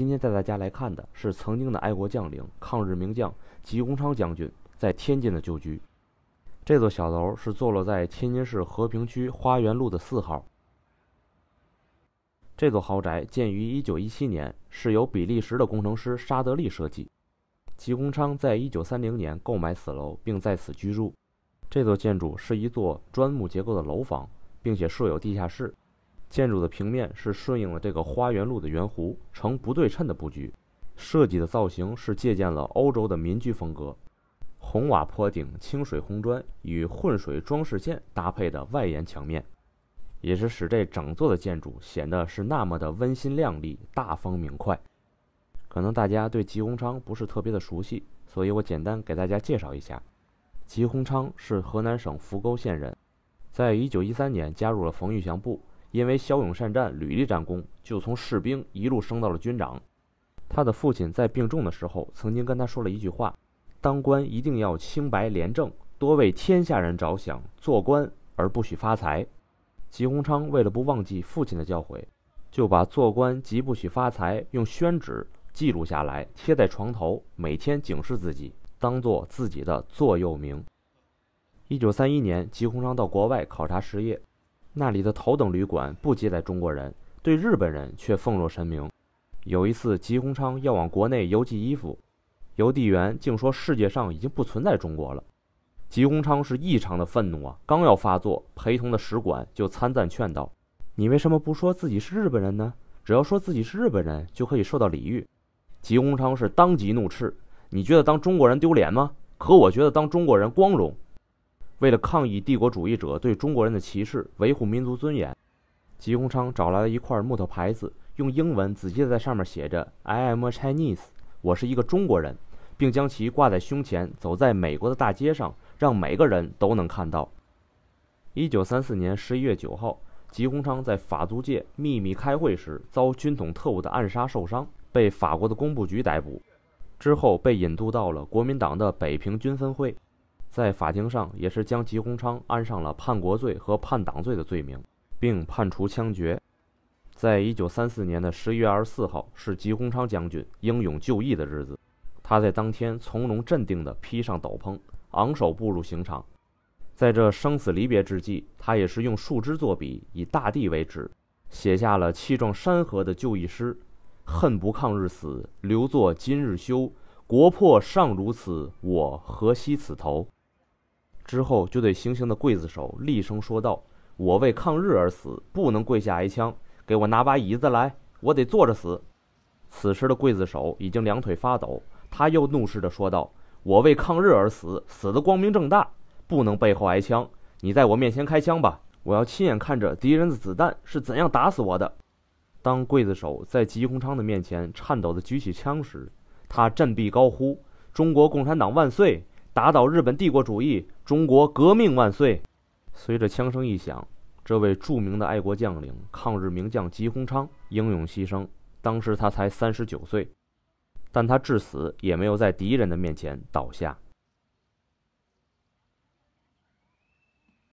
今天带大家来看的是曾经的爱国将领、抗日名将吉鸿昌将军在天津的旧居。这座小楼是坐落在天津市和平区花园路的四号。这座豪宅建于1917年，是由比利时的工程师沙德利设计。吉鸿昌在一九三零年购买此楼，并在此居住。这座建筑是一座砖木结构的楼房，并且设有地下室。建筑的平面是顺应了这个花园路的圆弧，呈不对称的布局。设计的造型是借鉴了欧洲的民居风格，红瓦坡顶、清水红砖与混水装饰线搭配的外檐墙面，也是使这整座的建筑显得是那么的温馨亮丽、大方明快。可能大家对吉鸿昌不是特别的熟悉，所以我简单给大家介绍一下：吉鸿昌是河南省扶沟县人，在一九一三年加入了冯玉祥部。因为骁勇善战、屡立战功，就从士兵一路升到了军长。他的父亲在病重的时候，曾经跟他说了一句话：“当官一定要清白廉政，多为天下人着想，做官而不许发财。”吉鸿昌为了不忘记父亲的教诲，就把“做官即不许发财”用宣纸记录下来，贴在床头，每天警示自己，当做自己的座右铭。一九三一年，吉鸿昌到国外考察实业。那里的头等旅馆不接待中国人，对日本人却奉若神明。有一次，吉鸿昌要往国内邮寄衣服，邮递员竟说世界上已经不存在中国了。吉鸿昌是异常的愤怒啊，刚要发作，陪同的使馆就参赞劝道：“你为什么不说自己是日本人呢？只要说自己是日本人，就可以受到礼遇。”吉鸿昌是当即怒斥：“你觉得当中国人丢脸吗？可我觉得当中国人光荣。”为了抗议帝国主义者对中国人的歧视，维护民族尊严，吉鸿昌找来了一块木头牌子，用英文仔细在上面写着 “I am a Chinese”，我是一个中国人，并将其挂在胸前，走在美国的大街上，让每个人都能看到。一九三四年十一月九号，吉鸿昌在法租界秘密开会时遭军统特务的暗杀受伤，被法国的工部局逮捕，之后被引渡到了国民党的北平军分会。在法庭上，也是将吉鸿昌安上了叛国罪和叛党罪的罪名，并判处枪决。在一九三四年的十一月二十四号，是吉鸿昌将军英勇就义的日子。他在当天从容镇定地披上斗篷，昂首步入刑场。在这生死离别之际，他也是用树枝作笔，以大地为纸，写下了气壮山河的就义诗：“恨不抗日死，留作今日羞。国破尚如此，我何惜此头？”之后，就对行刑的刽子手厉声说道：“我为抗日而死，不能跪下挨枪。给我拿把椅子来，我得坐着死。”此时的刽子手已经两腿发抖，他又怒视着说道：“我为抗日而死，死得光明正大，不能背后挨枪。你在我面前开枪吧，我要亲眼看着敌人的子弹是怎样打死我的。”当刽子手在吉鸿昌的面前颤抖地举起枪时，他振臂高呼：“中国共产党万岁！”打倒日本帝国主义！中国革命万岁！随着枪声一响，这位著名的爱国将领、抗日名将吉鸿昌英勇牺牲。当时他才三十九岁，但他至死也没有在敌人的面前倒下。